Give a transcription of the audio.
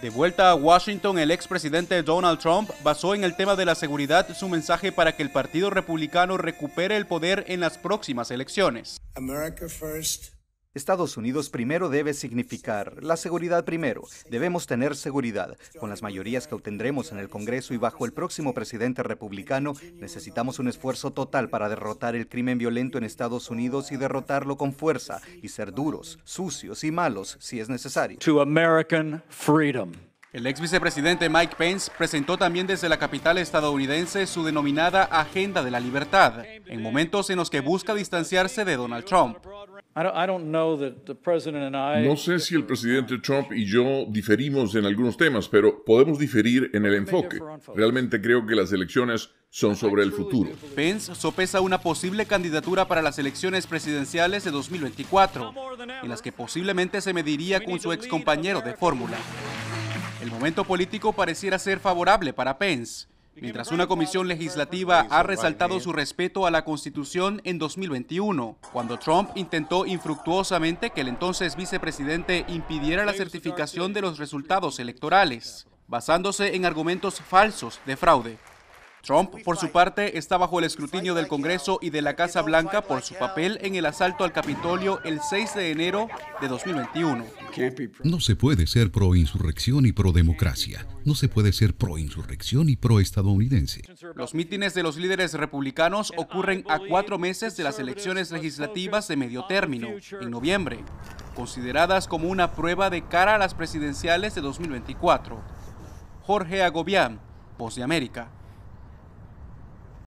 De vuelta a Washington, el expresidente Donald Trump basó en el tema de la seguridad su mensaje para que el Partido Republicano recupere el poder en las próximas elecciones. Estados Unidos primero debe significar la seguridad primero. Debemos tener seguridad. Con las mayorías que obtendremos en el Congreso y bajo el próximo presidente republicano, necesitamos un esfuerzo total para derrotar el crimen violento en Estados Unidos y derrotarlo con fuerza y ser duros, sucios y malos si es necesario. American freedom. El ex vicepresidente Mike Pence presentó también desde la capital estadounidense su denominada Agenda de la Libertad, en momentos en los que busca distanciarse de Donald Trump. No sé si el presidente Trump y yo diferimos en algunos temas, pero podemos diferir en el enfoque. Realmente creo que las elecciones son sobre el futuro. Pence sopesa una posible candidatura para las elecciones presidenciales de 2024, en las que posiblemente se mediría con su ex compañero de fórmula. El momento político pareciera ser favorable para Pence, mientras una comisión legislativa ha resaltado su respeto a la Constitución en 2021, cuando Trump intentó infructuosamente que el entonces vicepresidente impidiera la certificación de los resultados electorales, basándose en argumentos falsos de fraude. Trump, por su parte, está bajo el escrutinio del Congreso y de la Casa Blanca por su papel en el asalto al Capitolio el 6 de enero de 2021. No se puede ser pro insurrección y pro democracia. No se puede ser pro insurrección y pro estadounidense. Los mítines de los líderes republicanos ocurren a cuatro meses de las elecciones legislativas de medio término, en noviembre, consideradas como una prueba de cara a las presidenciales de 2024. Jorge Agobián, Voz de América.